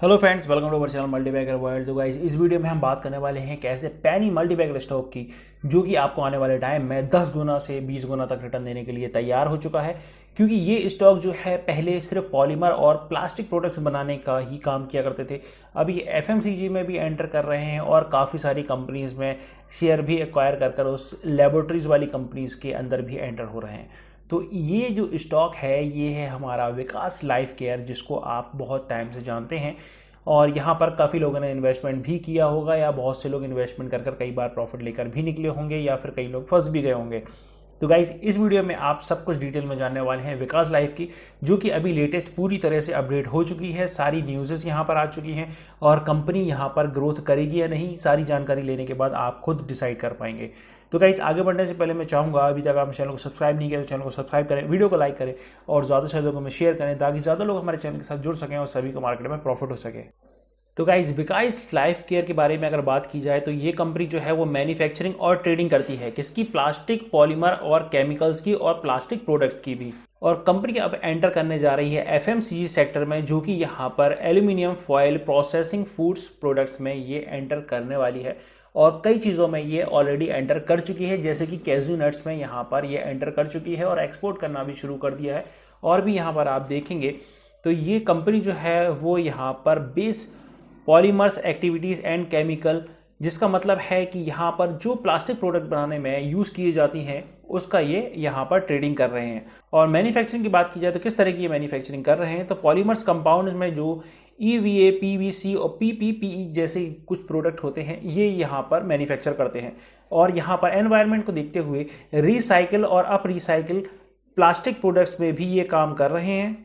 hello friends welcome to our channel multibagger world तो guys इस video में हम बात करने वाले हैं कैसे पैनी मल्टीबैगर स्टॉक की जो कि आपको आने वाले टाइम में 10 गुना से 20 गुना तक रिटर्न देने के लिए तैयार हो चुका है क्योंकि ये स्टॉक जो है पहले सिर्फ पॉलीमर और प्लास्टिक प्रोडक्ट्स बनाने का ही काम किया करते थे अब ये एफ में भी एंटर कर रहे हैं और काफ़ी सारी कंपनीज़ में शेयर भी एक्वायर कर कर उस लेबोरेटरीज़ वाली कंपनीज़ के अंदर भी एंटर हो रहे हैं तो ये जो स्टॉक है ये है हमारा विकास लाइफ केयर जिसको आप बहुत टाइम से जानते हैं और यहाँ पर काफ़ी लोगों ने इन्वेस्टमेंट भी किया होगा या बहुत से लोग इन्वेस्टमेंट कर कर कई बार प्रॉफिट लेकर भी निकले होंगे या फिर कई लोग फंस भी गए होंगे तो गाइज इस वीडियो में आप सब कुछ डिटेल में जानने वाले हैं विकास लाइफ की जो कि अभी लेटेस्ट पूरी तरह से अपडेट हो चुकी है सारी न्यूज़ेस यहाँ पर आ चुकी हैं और कंपनी यहाँ पर ग्रोथ करेगी या नहीं सारी जानकारी लेने के बाद आप खुद डिसाइड कर पाएंगे तो कहीं आगे बढ़ने से पहले मैं चाहूँगा अभी तक आप चैनल को सब्सक्राइब नहीं किया तो चैनल को सब्सक्राइब करें वीडियो को लाइक करें और ज़्यादा से ज़्यादा लोगों में शेयर करें ताकि ज़्यादा लोग हमारे चैनल के साथ जुड़ सकें और सभी को मार्केट में प्रॉफिट हो सके तो गाइज विकास लाइफ केयर के बारे में अगर बात की जाए तो ये कंपनी जो है वो मैन्युफैक्चरिंग और ट्रेडिंग करती है किसकी प्लास्टिक पॉलीमर और केमिकल्स की और प्लास्टिक प्रोडक्ट्स की भी और कंपनी अब एंटर करने जा रही है एफ सेक्टर में जो कि यहाँ पर aluminium foil processing foods products में ये एंटर करने वाली है और कई चीज़ों में ये ऑलरेडी एंटर कर चुकी है जैसे कि कैजू नट्स में यहाँ पर ये एंटर कर चुकी है और एक्सपोर्ट करना भी शुरू कर दिया है और भी यहाँ पर आप देखेंगे तो ये कंपनी जो है वो यहाँ पर base polymers activities and chemical जिसका मतलब है कि यहाँ पर जो प्लास्टिक प्रोडक्ट बनाने में यूज़ किए जाती हैं उसका ये यहाँ पर ट्रेडिंग कर रहे हैं और मैन्युफैक्चरिंग की बात की जाए तो किस तरह की ये मैन्युफैक्चरिंग कर रहे हैं तो पॉलीमर्स कंपाउंड में जो E V A P V C और पी पी पी ई जैसे कुछ प्रोडक्ट होते हैं ये यहाँ पर मैन्युफैक्चर करते हैं और यहाँ पर एनवायरनमेंट को देखते हुए रिसाइकिल और अप रिसाइकिल प्लास्टिक प्रोडक्ट्स में भी ये काम कर रहे हैं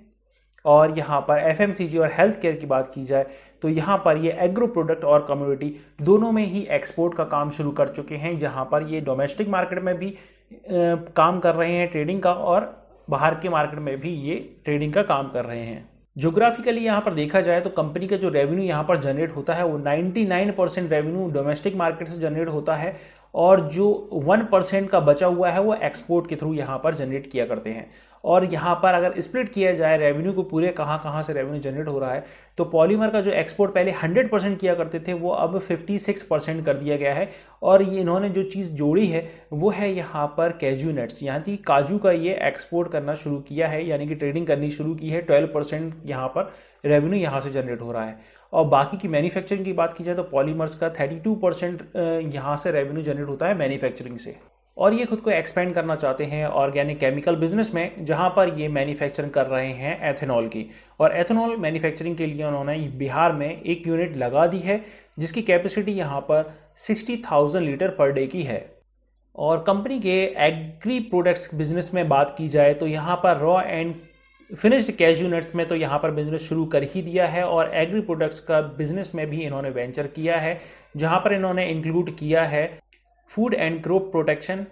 और यहाँ पर एफएमसीजी और हेल्थ केयर की बात की जाए तो यहाँ पर ये एग्रो प्रोडक्ट और कम्युनिटी दोनों में ही एक्सपोर्ट का काम शुरू कर चुके हैं जहाँ पर ये डोमेस्टिक मार्केट में भी काम कर रहे हैं ट्रेडिंग का और बाहर के मार्केट में भी ये ट्रेडिंग का काम कर रहे हैं जोग्राफिकली यहाँ पर देखा जाए तो कंपनी का जो रेवेन्यू यहाँ पर जनरेट होता है वो 99 परसेंट रेवेन्यू डोमेस्टिक मार्केट से जनरेट होता है और जो वन परसेंट का बचा हुआ है वो एक्सपोर्ट के थ्रू यहाँ पर जनरेट किया करते हैं और यहाँ पर अगर स्प्लिट किया जाए रेवेन्यू को पूरे कहाँ कहाँ से रेवेन्यू जनरेट हो रहा है तो पॉलीमर का जो एक्सपोर्ट पहले 100 परसेंट किया करते थे वो अब 56 परसेंट कर दिया गया है और ये इन्होंने जो चीज़ जोड़ी है वो है यहाँ पर कैजू नट्स की काजू का ये एक्सपोर्ट करना शुरू किया है यानी कि ट्रेडिंग करनी शुरू की है ट्वेल्व परसेंट यहाँ पर रेवेन्यू यहाँ से जनरेट हो रहा है और बाकी की मैन्युफैक्चरिंग की बात की जाए तो पॉलीमर्स का 32 परसेंट यहाँ से रेवेन्यू जनरेट होता है मैन्युफैक्चरिंग से और ये खुद को एक्सपेंड करना चाहते हैं ऑर्गेनिक केमिकल बिजनेस में जहाँ पर ये मैन्युफैक्चरिंग कर रहे हैं एथेनॉल की और एथेनॉल मैन्युफैक्चरिंग के लिए उन्होंने बिहार में एक यूनिट लगा दी है जिसकी कैपेसिटी यहाँ पर थाउजेंड लीटर पर डे की है और कंपनी के एग्री प्रोडक्ट्स बिजनेस में बात की जाए तो यहाँ पर raw and finished cash units में तो यहाँ पर बिजनेस शुरू कर ही दिया है और एग्री प्रोडक्ट्स का बिजनेस में भी इन्होंने वेंचर किया है जहाँ पर इन्होंने इंक्लूड किया है food and crop protection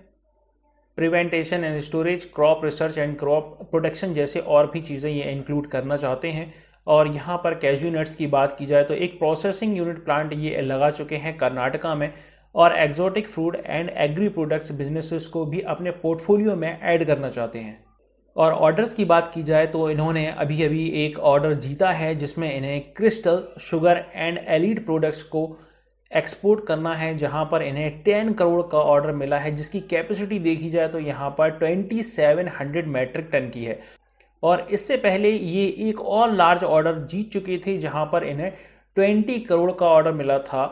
preventation and storage crop research and crop protection जैसे और भी चीज़ें ये इंक्लूड करना चाहते हैं और यहाँ पर कैश यूनिट्स की बात की जाए तो एक प्रोसेसिंग यूनिट प्लांट ये लगा चुके हैं कर्नाटका में और exotic food and agri products businesses को भी अपने पोर्टफोलियो में ऐड करना चाहते हैं और ऑर्डर्स की बात की जाए तो इन्होंने अभी अभी एक ऑर्डर जीता है जिसमें इन्हें crystal sugar and allied products को एक्सपोर्ट करना है जहां पर इन्हें टेन करोड़ का ऑर्डर मिला है जिसकी कैपेसिटी देखी जाए तो यहां पर twenty seven hundred metric ton की है और इससे पहले ये एक और लार्ज ऑर्डर जीत चुके थे जहां पर इन्हें ट्वेंटी करोड़ का ऑर्डर मिला था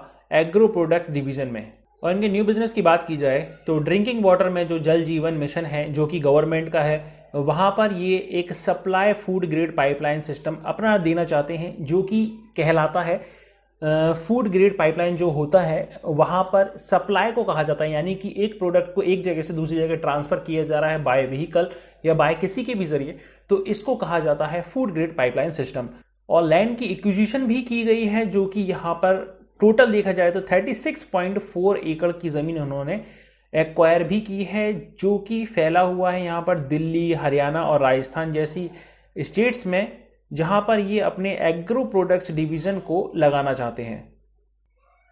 एग्रो प्रोडक्ट डिवीज़न में और इनके न्यू बिजनेस की बात की जाए तो ड्रिंकिंग वाटर में जो जल जीवन मिशन है जो कि गवर्नमेंट का है वहाँ पर ये एक supply food grade pipeline system अपना देना चाहते हैं जो कि कहलाता है फूड ग्रेड पाइपलाइन जो होता है वहाँ पर सप्लाई को कहा जाता है यानी कि एक प्रोडक्ट को एक जगह से दूसरी जगह ट्रांसफ़र किया जा रहा है बाय व्हीकल या बाय किसी के भी ज़रिए तो इसको कहा जाता है फूड ग्रेड पाइपलाइन सिस्टम और लैंड की एक्विजिशन भी की गई है जो कि यहाँ पर टोटल देखा जाए तो 36.4 एकड़ की ज़मीन उन्होंने एक्वायर भी की है जो कि फैला हुआ है यहाँ पर दिल्ली हरियाणा और राजस्थान जैसी स्टेट्स में जहाँ पर ये अपने एग्रो प्रोडक्ट्स डिवीज़न को लगाना चाहते हैं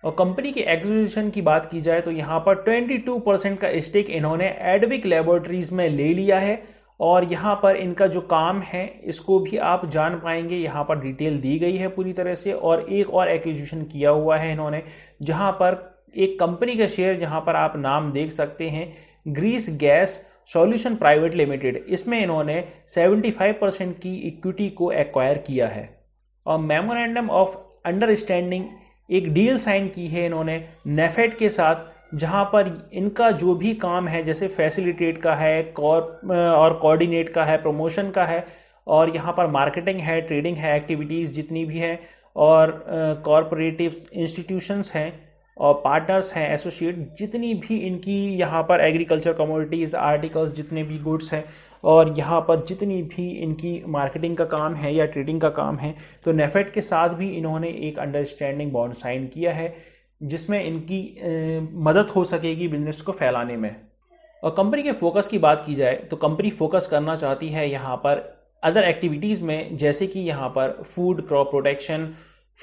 और कंपनी के एक्विजिशन की बात की जाए तो यहाँ पर 22 परसेंट का स्टेक इन्होंने एडविक लेबोरेटरीज में ले लिया है और यहाँ पर इनका जो काम है इसको भी आप जान पाएंगे यहाँ पर डिटेल दी गई है पूरी तरह से और एक और एक्विजिशन किया हुआ है इन्होंने जहाँ पर एक कंपनी का शेयर जहाँ पर आप नाम देख सकते हैं grease gas solution private limited इसमें इन्होंने 75 परसेंट की इक्विटी को एक्वायर किया है और मेमोरेंडम ऑफ अंडरस्टैंडिंग एक डील साइन की है इन्होंने नेफेड के साथ जहाँ पर इनका जो भी काम है जैसे फैसिलिटेट का है और कोऑर्डिनेट का है प्रमोशन का है और यहाँ पर मार्केटिंग है ट्रेडिंग है एक्टिविटीज़ जितनी भी है और कॉरपोरेटिव इंस्टीट्यूशंस हैं और पार्टनर्स हैं एसोसिएट जितनी भी इनकी यहाँ पर एग्रीकल्चर कमोडिटीज़ आर्टिकल्स जितने भी गुड्स हैं और यहाँ पर जितनी भी इनकी मार्केटिंग का काम है या ट्रेडिंग का काम है तो नेफेट के साथ भी इन्होंने एक अंडरस्टैंडिंग बॉन्ड साइन किया है जिसमें इनकी मदद हो सकेगी बिजनेस को फैलाने में और कंपनी के फोकस की बात की जाए तो कंपनी फोकस करना चाहती है यहाँ पर अदर एक्टिविटीज़ में जैसे कि यहाँ पर food crop protection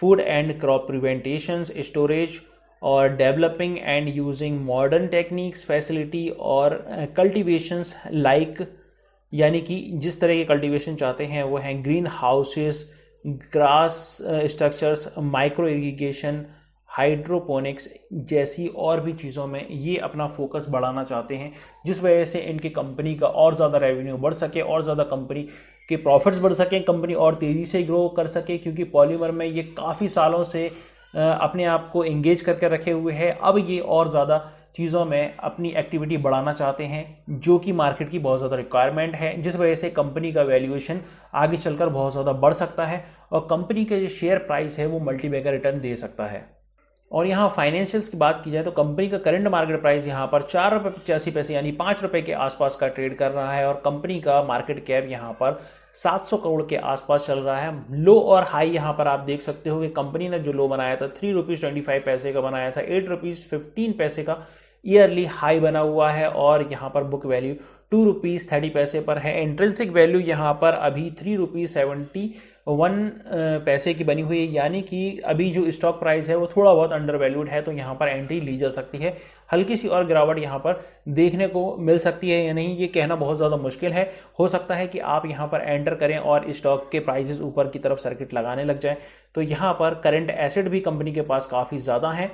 food and crop preventation storage और developing and using modern techniques facility और कल्टिवेशंस लाइक यानी कि जिस तरह के कल्टिवेशन चाहते हैं वो हैं green houses grass structures micro irrigation hydroponics जैसी और भी चीज़ों में ये अपना फोकस बढ़ाना चाहते हैं जिस वजह से इनकी कंपनी का और ज़्यादा रेवेन्यू बढ़ सके और ज़्यादा कंपनी के प्रॉफिट्स बढ़ सकें कंपनी और तेज़ी से ग्रो कर सके क्योंकि पॉलीमर में ये काफ़ी सालों से अपने आप को इंगेज करके रखे हुए है अब ये और ज़्यादा चीज़ों में अपनी एक्टिविटी बढ़ाना चाहते हैं जो कि मार्केट की बहुत ज़्यादा रिक्वायरमेंट है जिस वजह से कंपनी का वैल्यूएशन आगे चलकर बहुत ज़्यादा बढ़ सकता है और कंपनी का जो शेयर प्राइस है वो मल्टीबैगर रिटर्न दे सकता है और यहाँ फाइनेंशियल्स की बात की जाए तो कंपनी का करंट मार्केट प्राइस यहाँ पर चार रुपये पचासी पैसे यानी पाँच रुपये के आसपास का ट्रेड कर रहा है और कंपनी का मार्केट कैप यहाँ पर 700 करोड़ के आसपास चल रहा है लो और हाई यहाँ पर आप देख सकते हो कि कंपनी ने जो लो बनाया था थ्री रुपीज़ ट्वेंटी फाइव पैसे का बनाया था एट रुपीज़ फिफ्टीन पैसे का ईयरली हाई बना हुआ है और यहाँ पर book value two rupees thirty paise पर है एंट्रेंसिक वैल्यू यहाँ पर अभी थ्री रुपीज़ सेवेंटी वन पैसे की बनी हुई है यानी कि अभी जो स्टॉक प्राइस है वो थोड़ा बहुत अंडर वैल्यूड है तो यहाँ पर एंट्री ली जा सकती है हल्की सी और गिरावट यहाँ पर देखने को मिल सकती है या नहीं ये कहना बहुत ज़्यादा मुश्किल है हो सकता है कि आप यहाँ पर एंटर करें और स्टॉक के प्राइजेज ऊपर की तरफ सर्किट लगाने लग जाए तो यहाँ पर करेंट एसेट भी कंपनी के पास काफ़ी ज़्यादा हैं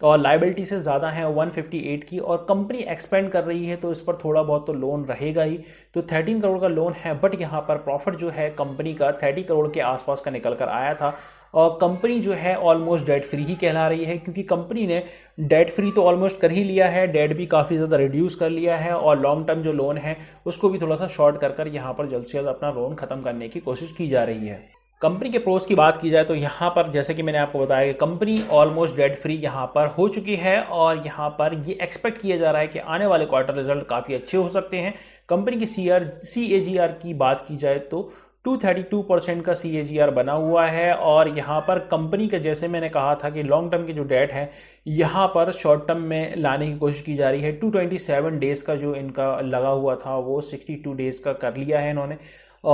तो और लाइबिलिटी से ज़्यादा है 158 की और कंपनी एक्सपेंड कर रही है तो इस पर थोड़ा बहुत तो लोन रहेगा ही तो 13 करोड़ का लोन है बट यहाँ पर प्रॉफिट जो है कंपनी का 30 करोड़ के आसपास का निकल कर आया था और कंपनी जो है ऑलमोस्ट डेट फ्री ही कहला रही है क्योंकि कंपनी ने डेट फ्री तो ऑलमोस्ट कर ही लिया है डेट भी काफ़ी ज़्यादा रिड्यूस कर लिया है और लॉन्ग टर्म जो लोन है उसको भी थोड़ा सा शॉर्ट कर कर यहाँ पर जल्द से जल्द अपना लोन ख़त्म करने की कोशिश की जा रही है कंपनी के प्रोस की बात की जाए तो यहाँ पर जैसे कि मैंने आपको बताया कि कंपनी ऑलमोस्ट डेड फ्री यहाँ पर हो चुकी है और यहाँ पर ये एक्सपेक्ट किया जा रहा है कि आने वाले क्वार्टर रिजल्ट काफ़ी अच्छे हो सकते हैं कंपनी की C R C A ji are की बात की जाए तो 232 परसेंट का सी बना हुआ है और यहाँ पर कंपनी के जैसे मैंने कहा था कि लॉन्ग टर्म के जो डेट है यहाँ पर शॉर्ट टर्म में लाने की कोशिश की जा रही है 227 डेज़ का जो इनका लगा हुआ था वो 62 डेज़ का कर लिया है इन्होंने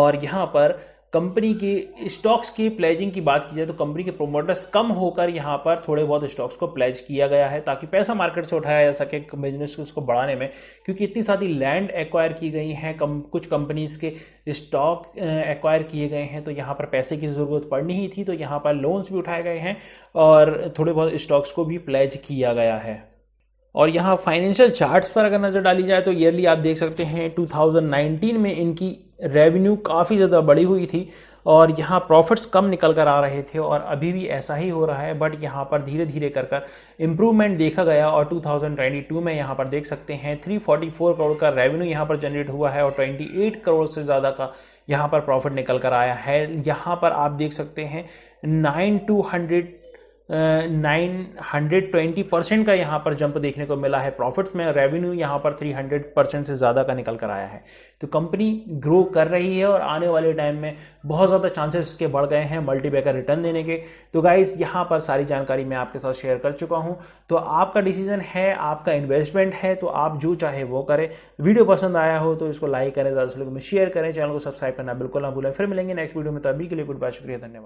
और यहाँ पर कंपनी के स्टॉक्स की प्लेजिंग की बात की जाए तो कंपनी के प्रोमोटर्स कम होकर यहाँ पर थोड़े बहुत स्टॉक्स को प्लेज किया गया है ताकि पैसा मार्केट से उठाया जा सके बिजनेस को उसको बढ़ाने में क्योंकि इतनी सारी लैंड एक्वायर की गई है कम कुछ कंपनीज़ के स्टॉक एक्वायर किए गए हैं तो यहाँ पर पैसे की ज़रूरत पड़नी ही थी तो यहाँ पर लोन्स भी उठाए गए हैं और थोड़े बहुत स्टॉक्स को भी प्लेज किया गया है और यहाँ फाइनेंशियल चार्ट्स पर अगर नज़र डाली जाए तो ईयरली आप देख सकते हैं 2019 में इनकी रेवेन्यू काफ़ी ज़्यादा बढ़ी हुई थी और यहाँ प्रॉफिट्स कम निकल कर आ रहे थे और अभी भी ऐसा ही हो रहा है बट यहाँ पर धीरे धीरे कर कर इम्प्रूवमेंट देखा गया और 2022 में यहाँ पर देख सकते हैं 344 करोड़ का रेवेन्यू यहाँ पर जनरेट हुआ है और 28 करोड़ से ज़्यादा का यहाँ पर प्रॉफिट निकल कर आया है यहाँ पर आप देख सकते हैं nine two hundred nine hundred twenty percent का यहाँ पर जंप देखने को मिला है प्रॉफिट्स में रेवेन्यू यहाँ पर थ्री हंड्रेड परसेंट से ज़्यादा का निकल कर आया है तो कंपनी ग्रो कर रही है और आने वाले टाइम में बहुत ज़्यादा चांसेस उसके बढ़ गए हैं मल्टीबैकर रिटर्न देने के तो गाइज यहाँ पर सारी जानकारी मैं आपके साथ शेयर कर चुका हूँ तो आपका डिसीजन है आपका इन्वेस्टमेंट है तो आप जो चाहे वो करें वीडियो पसंद आया हो तो इसको लाइक करें ज़्यादा से लोग में शेयर करें चैनल को सब्सक्राइब करना बिल्कुल ना भूलें फिर मिलेंगे नेक्स्ट वीडियो में अभी के लिए गुड बाय शुक्रिया धन्यवाद